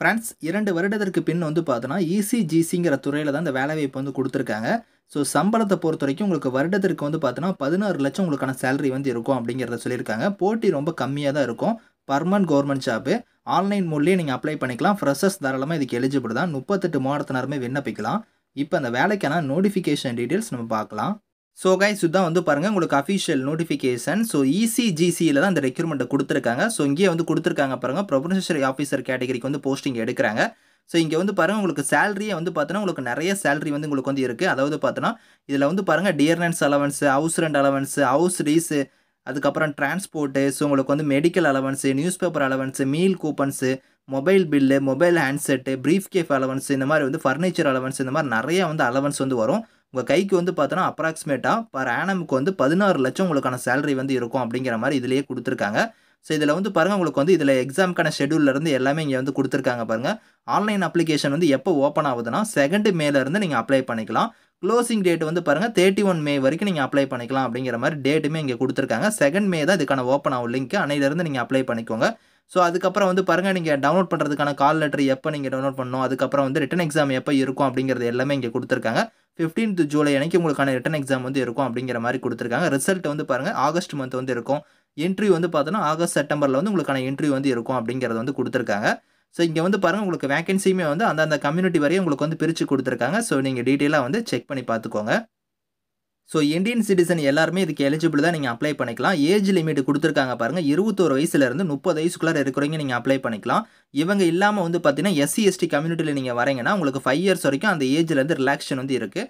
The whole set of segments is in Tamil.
ஃப்ரான்ஸ் இரண்டு வருடத்திற்கு பின் வந்து பார்த்தோன்னா இசிஜிசிங்கிற e துறையில் தான் இந்த வேலைவாய்ப்பு வந்து கொடுத்துருக்காங்க ஸோ சம்பளத்தை பொறுத்த வரைக்கும் உங்களுக்கு வருடத்திற்கு வந்து பார்த்தோன்னா பதினாறு லட்சம் உங்களுக்கான சேலரி வந்து இருக்கும் அப்படிங்கிறத சொல்லியிருக்காங்க போட்டி ரொம்ப கம்மியாக தான் இருக்கும் பர்மனன்ட் கவர்மெண்ட் ஜாப்பு ஆன்லைன் மூலியே நீங்கள் அப்ளை பண்ணிக்கலாம் ஃப்ரெஷர்ஸ் தாராளமாக இதுக்கு எலிஜிபிள் தான் முப்பத்தெட்டு மாவட்டத்தினருமே விண்ணப்பிக்கலாம் இப்போ அந்த வேலைக்கான நோட்டிஃபிகேஷன் டீட்டெயில்ஸ் நம்ம பார்க்கலாம் ஸோ கைஸ் இதுதான் வந்து பாருங்கள் உங்களுக்கு அஃபிஷியல் நோட்டிஃபிகேஷன் ஸோ இசிஜிசியில் தான் இந்த ரெக்யூர்மெண்ட்டை கொடுத்துருக்காங்க ஸோ இங்கேயே வந்து கொடுத்துருக்காங்க பாருங்கள் ப்ரொபன்சரி ஆஃபீஸர் கேட்டகரிக்கு வந்து போஸ்டிங் எடுக்கிறாங்க ஸோ இங்கே வந்து பாருங்கள் உங்களுக்கு சேலரியை வந்து பார்த்தோன்னா உங்களுக்கு நிறைய சேலரி வந்து உங்களுக்கு வந்து இருக்குது அதாவது பார்த்தோன்னா இதில் வந்து பாருங்கள் dearness allowance house rent allowance house ரீஸு அதுக்கப்புறம் டிரான்ஸ்போர்ட்டு ஸோ உங்களுக்கு வந்து medical allowance newspaper allowance meal coupons mobile bill mobile handset briefcase allowance இந்த மாதிரி வந்து ஃபர்னிச்சர் அலவன்ஸ் இந்த மாதிரி நிறையா வந்து அலவன்ஸ் வந்து வரும் உங்கள் கைக்கு வந்து பார்த்தோன்னா அப்ராக்சிமேட்டாக பர் ஆனமுக்கு வந்து பதினாறு லட்சம் உங்களுக்கான சேலரி வந்து இருக்கும் அப்படிங்கிற மாதிரி இதிலேயே கொடுத்துருக்காங்க ஸோ இதில் வந்து பாருங்கள் உங்களுக்கு வந்து இதில் எக்ஸாமுக்கான ஷெடியூல்லேருந்து எல்லாமே இங்கே வந்து கொடுத்துருக்காங்க பாருங்கள் ஆன்லைன் அப்ளிகேஷன் வந்து எப்போ ஓப்பன் ஆகுதுன்னா செகண்ட் மேலேருந்து நீங்கள் அப்ளை பண்ணிக்கலாம் க்ளோசிங் டேட் வந்து பாருங்கள் தேர்ட்டி ஒன் மே வரைக்கும் நீங்கள் அப்ளை பண்ணிக்கலாம் அப்படிங்கிற மாதிரி டேட்டுமே இங்கே கொடுத்துருக்காங்க செகண்ட் மே தான் இதுக்கான ஓப்பன் ஆகும் லிங்க் அன்னையிலேருந்து நீங்கள் அப்ளை பண்ணிக்கோங்க ஸோ அதுக்கப்புறம் வந்து பாருங்கள் நீங்கள் டவுன்லோட் பண்ணுறதுக்கான கால் லெட்டர் எப்போ நீங்கள் டவுன்லோட் பண்ணணும் அதுக்கப்புறம் வந்து ரிட்டன் எக்ஸாம் எப்போ இருக்கும் அப்படிங்கிறது எல்லாமே இங்கே கொடுத்துருக்காங்க ஃபிஃப்டீன்த் ஜூலை அன்றைக்கி உங்களுக்கான ரிட்டன் எக்ஸாம் வந்து இருக்கும் அப்படிங்கிற மாதிரி கொடுத்துருக்காங்க ரிசல்ட் வந்து பாருங்கள் ஆகஸ்ட் மந்த் வந்து இருக்கும் இன்டர்வியூ வந்து பார்த்தோன்னா ஆகஸ்ட் செப்டம்பரில் வந்து உங்களுக்கான இன்டர்வியூ வந்து இருக்கும் அப்படிங்கிறது வந்து கொடுத்துருக்காங்க ஸோ இங்கே வந்து பாருங்கள் உங்களுக்கு வேகன்சியுமே வந்து அந்தந்த கம்யூனிட்டி வரையும் உங்களுக்கு வந்து பிரித்து கொடுத்துருக்காங்க ஸோ நீங்கள் டீட்டெயிலாக வந்து செக் பண்ணி பார்த்துக்கோங்க ஸோ இந்தியன் சிட்டிசன் எல்லாருமே இதுக்கு எலிஜிபிள் தான் நீங்கள் அப்ளை பண்ணிக்கலாம் ஏஜ் லிமிட் கொடுத்துருக்காங்க பாருங்கள் இருபத்தோரு வயசுலேருந்து முப்பது வயசுக்குள்ளே இருக்கிறவங்க நீங்கள் அப்ளை பண்ணிக்கலாம் இவங்க இல்லாமல் வந்து பார்த்தீங்கன்னா எஸ்சி எஸ்டி கம்யூனிட்டியில் நீங்கள் வரீங்கன்னா உங்களுக்கு ஃபைவ் இயர்ஸ் வரைக்கும் அந்த ஏஜ்லேருந்து ரிலாக்ஷன் வந்து இருக்குது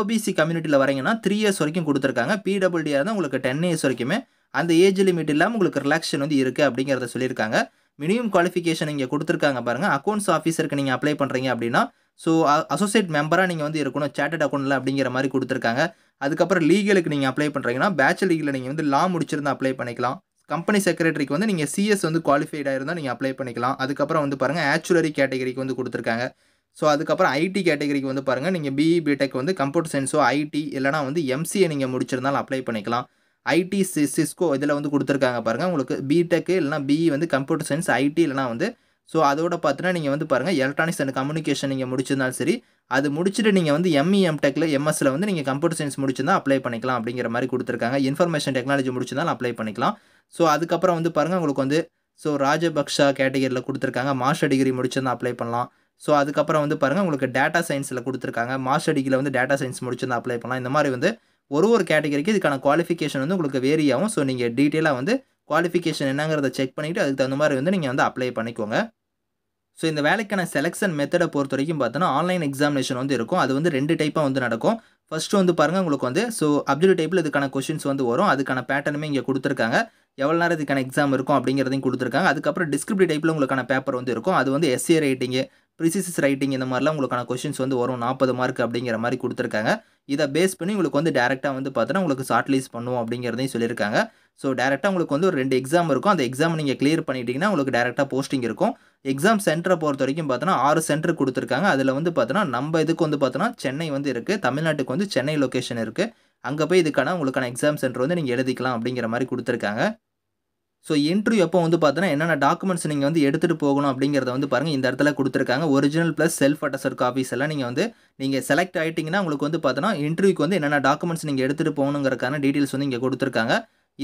ஓபிசி கம்யூனிட்டியில் வரீங்கன்னா த்ரீ இயர்ஸ் வரைக்கும் கொடுத்துருக்காங்க பிடபிள்யூடிஆர் தான் உங்களுக்கு டென் இயர்ஸ் வரைக்குமே அந்த ஏஜ் லிமிட் இல்லாமல் உங்களுக்கு ரிலாக்ஷன் வந்து இருக்குது அப்படிங்கிறத சொல்லியிருக்காங்க மினிமம் குவாலிஃபிகேஷன் இங்கே கொடுத்துருக்காங்க பாருங்கள் அக்கௌண்ட்ஸ் ஆஃபீஸருக்கு நீங்கள் அப்ளை பண்ணுறீங்க அப்படின்னா ஸோ அசோசியேட் மெம்பராக நீங்கள் வந்து இருக்கணும் சேட்டட் அக்கௌண்ட்டில் அப்படிங்கிற மாதிரி கொடுத்துருக்காங்க அதுக்கப்புறம் லீகலுக்கு நீங்கள் அப்ளை பண்ணுறீங்கன்னா பேச்சுலர் லீகில் நீங்கள் வந்து லா முடிச்சிருந்தால் அப்ளை பண்ணிக்கலாம் கம்பெனி செக்ரட்டரிக்கு வந்து நீங்கள் சிஎஸ் வந்து குவாலிஃபைடாக இருந்தால் நீங்கள் அப்ளை பண்ணிக்கலாம் அதுக்கப்புறம் வந்து பாருங்கள் ஆச்சுவலரி கேட்டகரிக்கு வந்து கொடுத்துருக்காங்க ஸோ அதுக்கப்புறம் ஐடி கேட்டகரிக்கு வந்து பாருங்கள் நீங்கள் பிஇ பிடெக் e வந்து கம்ப்யூட்டர் சயின்ஸோ ஐடி இல்லைனா வந்து எம்சிஏ நீங்கள் முடிச்சிருந்தாலும் அப்ளை பண்ணிக்கலாம் ஐடி சி சிஸ்கோ இதில் வந்து கொடுத்துருக்காங்க பாருங்கள் உங்களுக்கு பிடெக்கு இல்லைனா பிஇ e வந்து கம்ப்யூட்டர் சயின்ஸ் ஐடி இல்லைனா வந்து ஸோ அதோட பார்த்தீங்கன்னா நீங்கள் வந்து பாருங்கள் எலக்ட்ரானிக்ஸ் அண்ட் கம்யூனிகேஷன் நீங்கள் முடிச்சிருந்தாலும் சரி அது முடிச்சுட்டு நீங்கள் வந்து எம்இஎம் டெக்கில் எம்எஸ்சில் வந்து நீங்கள் கம்ப்யூட்டர் சயின்ஸ் முடிச்சிருந்தால் அப்ளை பண்ணிக்கலாம் அப்படிங்கிற மாதிரி கொடுத்துருக்காங்க இன்ஃபர்மேஷன் டெக்னாலஜி முடிச்சிருந்தாலும் அப்ளை பண்ணிக்கலாம் ஸோ அதுக்கப்புறம் வந்து பாருங்கள் உங்களுக்கு வந்து ஸோ ராஜபக்ஷா கேட்டகரியில் கொடுத்துருக்காங்க மாஸ்டர் டிகிரி முடிச்சிருந்தால் அப்ளை பண்ணலாம் ஸோ அதுக்கப்புறம் வந்து பாருங்கள் உங்களுக்கு டேட்டா சயின்ஸில் கொடுத்துருக்காங்க மாஸ்டர் டிகிரியில் வந்து டேட்டா சயின்ஸ் முடிச்சிருந்தால் அப்ளை பண்ணலாம் இந்த மாதிரி வந்து ஒரு ஒரு கேட்டகரிக்கு இதுக்கான குவாலிஃபிகேஷன் வந்து உங்களுக்கு வேரி ஆகும் ஸோ நீங்கள் டீட்டெயிலாக வந்து குவாலிஃபிகேஷன் என்னங்கிறத செக் பண்ணிவிட்டு அதுக்கு தகுந்த மாதிரி வந்து நீங்கள் வந்து அப்ளை பண்ணிக்கோங்க ஸோ இந்த வேலைக்கான செலெக்ஷன் மெத்தடை பொறுத்த வரைக்கும் பார்த்தோன்னா ஆன்லைன் எக்ஸாமினேஷன் வந்து இருக்கும் அது வந்து ரெண்டு டைப்பாக வந்து நடக்கும் ஃபஸ்ட்டு வந்து பாருங்கள் உங்களுக்கு வந்து ஸோ அப்ஜெக்ட் டைப்பில் இதுக்கான கொஷின்ஸ் வந்து வரும் அதுக்கான பேட்டர்னுமே இங்கே கொடுத்துருக்காங்க எவ்வளோ நேரம் இதுக்கான எக்ஸாம் இருக்கும் அப்படிங்கிறதையும் கொடுத்துருக்காங்க அதுக்கப்புறம் டிஸ்கிரிப்டிவ் டைப்பில் உங்களுக்கான பேப்பர் வந்து இருக்கும் அது வந்து எஸ்ஏ ரைட்டிங்கு ப்ரிசிசஸ் ரைட்டிங் இந்த மாதிரிலாம் உங்களுக்கான கொஷின்ஸ் வந்து வரும் நாற்பது மார்க் அப்படிங்கிற மாதிரி கொடுத்துருக்காங்க இதை பேஸ் பண்ணி உங்களுக்கு வந்து டேரெக்டாக வந்து பார்த்தோன்னா உங்களுக்கு ஷார்ட் லிஸ்ட் பண்ணுவோம் அப்படிங்கிறதையும் சொல்லியிருக்காங்க ஸோ டேரெக்டாக உங்களுக்கு வந்து ஒரு ரெண்டு எக்ஸாம் இருக்கும் அந்த எக்ஸாம் நீங்கள் கிளியர் பண்ணிட்டீங்கன்னா உங்களுக்கு டேரெக்டாக போஸ்டிங் இருக்கும் எக்ஸாம் சென்டரை பொறுத்த வரைக்கும் பார்த்தோன்னா ஆறு சென்டர் கொடுத்துருக்காங்க அதில் வந்து பார்த்தோன்னா நம்ம இதுக்கு வந்து பார்த்தோன்னா சென்னை வந்து இருக்குது தமிழ்நாட்டுக்கு வந்து சென்னை லொக்கேஷன் இருக்குது அங்கே போய் இதுக்கான உங்களுக்கான எக்ஸாம் சென்டர் வந்து நீங்கள் எழுதிக்கலாம் அப்படிங்கிற மாதிரி கொடுத்துருக்காங்க ஸோ இன்டர்வியூ அப்போ வந்து பார்த்தோன்னா என்னென்ன டாக்குமெண்ட்ஸ் நீங்கள் வந்து எடுத்துகிட்டு போகணும் அப்படிங்கிறத வந்து பாருங்கள் இந்த இடத்துல கொடுத்துருக்காங்க original plus self attested copies எல்லாம் நீங்கள் வந்து நீங்கள் செலக்ட் ஆகிட்டிங்கன்னா உங்களுக்கு வந்து பார்த்தோன்னா இன்டர்வியூக்கு வந்து என்னென்ன டாக்குமெண்ட்ஸ் நீங்கள் எடுத்துகிட்டு போகணுங்கிறக்கான டீட்டெயில்ஸ் வந்து இங்கே கொடுத்துருக்காங்க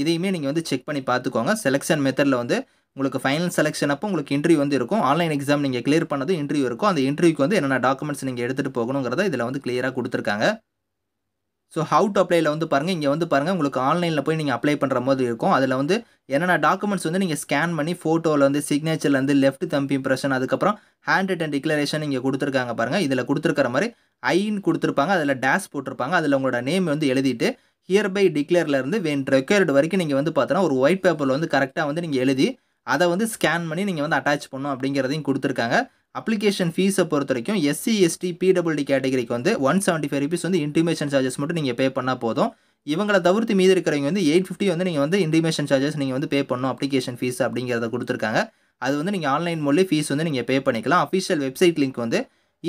இதையுமே நீங்கள் வந்து செக் பண்ணி பார்த்துக்கோங்க செலெக்ஷன் மெத்தடில் வந்து உங்களுக்கு ஃபைனல் செலெக்ஷன் அப்போ உங்களுக்கு இன்டர்வியூ வந்து இருக்கும் ஆன்லைன் எக்ஸாம் நீங்கள் கிளியர் பண்ணதும் இன்டர்வியூ இருக்கும் அந்த இன்டர்வியூக்கு வந்து என்னென்ன டாக்குமெண்ட்ஸ் நீங்கள் எடுத்துகிட்டு போகணுங்கிறத இதில் வந்து கிளியராக கொடுத்துருக்காங்க ஸோ ஹவு டு அப்ளைல வந்து பாருங்கள் இங்கே வந்து பாருங்கள் உங்களுக்கு ஆன்லைனில் போய் நீங்கள் அப்ளை பண்ணுற மாதிரி இருக்கும் அதில் வந்து என்னென்ன டாக்குமெண்ட்ஸ் வந்து நீங்கள் ஸ்கேன் பண்ணி ஃபோட்டோவில் வந்து சிக்னேச்சர்லேருந்து லெஃப்ட் தம்பி இம்ப்ரெஷன் அதுக்கப்புறம் ஹேண்ட் ரிட்டன் டிக்ளரேஷன் இங்கே கொடுத்துருக்காங்க பாருங்கள் இதில் கொடுத்துருக்கிற மாதிரி ஐன்னு கொடுத்துருப்பாங்க அதில் டேஷ் போட்டிருப்பாங்க அதில் உங்களோட நேம் வந்து எழுதிட்டு பை டிக்ளேர்லேருந்து வென் ரெக்யர்டு வரைக்கும் நீங்கள் வந்து பார்த்தோன்னா ஒரு ஒயிட் பேப்பரில் வந்து கரெக்டாக வந்து நீங்கள் எழுதி அதை வந்து ஸ்கேன் பண்ணி நீங்கள் வந்து அட்டாச் பண்ணும் அப்படிங்கிறதையும் கொடுத்துருக்காங்க அப்ளிகேஷன் ஃபீஸை பொறுத்த வரைக்கும் எஸ்சி எஸ்டி பிடபிள்டி கேட்டகரிக்கு வந்து ஒன் செவன்ட்டி ஃபைவ் ருபீஸ் வந்து இன்டிமேஷன் சார்ஜஸ் மட்டும் நீங்கள் பே பண்ணால் போதும் இவங்களை தவிர்த்து மீது இருக்கிறவங்க வந்து எயிட் ஃபிஃப்டி வந்து நீங்கள் வந்து இன்டிமேஷன் சார்ஜஸ் நீங்கள் வந்து பே பண்ணணும் அப்ளிகேஷன் ஃபீஸ் அப்படிங்கிறத கொடுத்துருக்காங்க அது வந்து நீங்கள் ஆன்லைன் மூலியம் ஃபீஸ் வந்து நீங்கள் பே பண்ணிக்கலாம் அஃபிஷியல் வெப்சைட் லிங்க் வந்து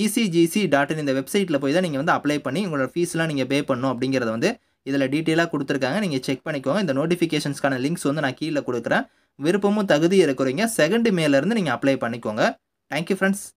இசிஜிசி டாட் இன் இந்த வெப்சைட்டில் போய் தான் நீங்கள் வந்து அப்ளை பண்ணி உங்களோட ஃபீஸ்லாம் நீங்கள் பே பண்ணணும் அப்படிங்கிறத வந்து இதில் டீட்டெயிலாக கொடுத்துருக்காங்க நீங்கள் செக் பண்ணிக்கோங்க இந்த நோட்டிஃபிகேஷன்ஸ்க்கான லிங்க்ஸ் வந்து நான் கீழே கொடுக்குறேன் விருப்பமும் தகுதி இருக்கிறீங்க செகண்ட் மேலேருந்து நீங்கள் அப்ளை பண்ணிக்கோங்க Thank you, friends.